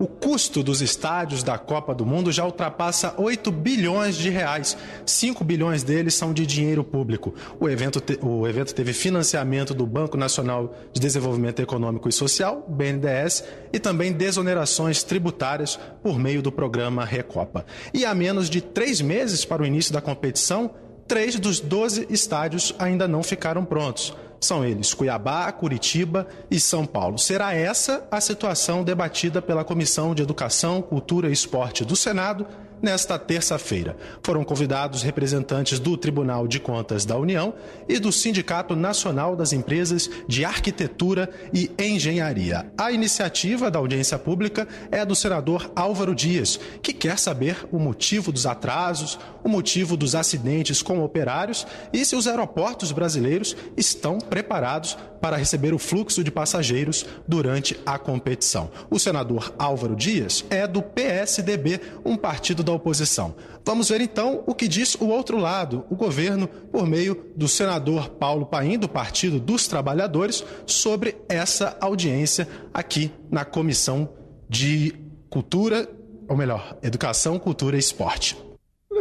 O custo dos estádios da Copa do Mundo já ultrapassa 8 bilhões de reais. 5 bilhões deles são de dinheiro público. O evento, te... o evento teve financiamento do Banco Nacional de Desenvolvimento Econômico e Social, BNDES, e também desonerações tributárias por meio do programa Recopa. E há menos de três meses para o início da competição, três dos 12 estádios ainda não ficaram prontos. São eles Cuiabá, Curitiba e São Paulo. Será essa a situação debatida pela Comissão de Educação, Cultura e Esporte do Senado nesta terça-feira. Foram convidados representantes do Tribunal de Contas da União e do Sindicato Nacional das Empresas de Arquitetura e Engenharia. A iniciativa da audiência pública é do senador Álvaro Dias, que quer saber o motivo dos atrasos, o motivo dos acidentes com operários e se os aeroportos brasileiros estão preparados para receber o fluxo de passageiros durante a competição. O senador Álvaro Dias é do PSDB, um partido da oposição. Vamos ver então o que diz o outro lado, o governo, por meio do senador Paulo Paim, do Partido dos Trabalhadores, sobre essa audiência aqui na Comissão de Cultura, ou melhor, Educação, Cultura e Esporte.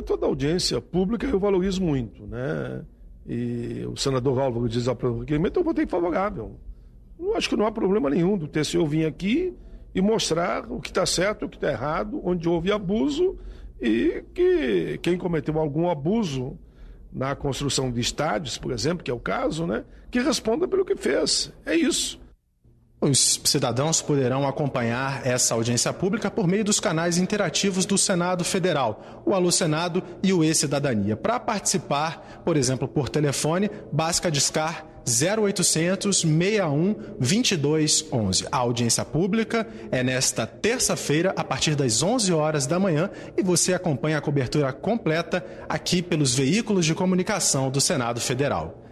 Toda audiência pública eu valorizo muito, né? E o senador Álvaro diz apropriadamente, eu votei favorável. Eu acho que não há problema nenhum do TCU vir aqui e mostrar o que está certo, o que está errado, onde houve abuso e que quem cometeu algum abuso na construção de estádios, por exemplo, que é o caso, né, que responda pelo que fez. É isso. Os cidadãos poderão acompanhar essa audiência pública por meio dos canais interativos do Senado Federal, o Alô Senado e o E-Cidadania. Para participar, por exemplo, por telefone, basta discar 0800 61 2211. A audiência pública é nesta terça-feira, a partir das 11 horas da manhã, e você acompanha a cobertura completa aqui pelos veículos de comunicação do Senado Federal.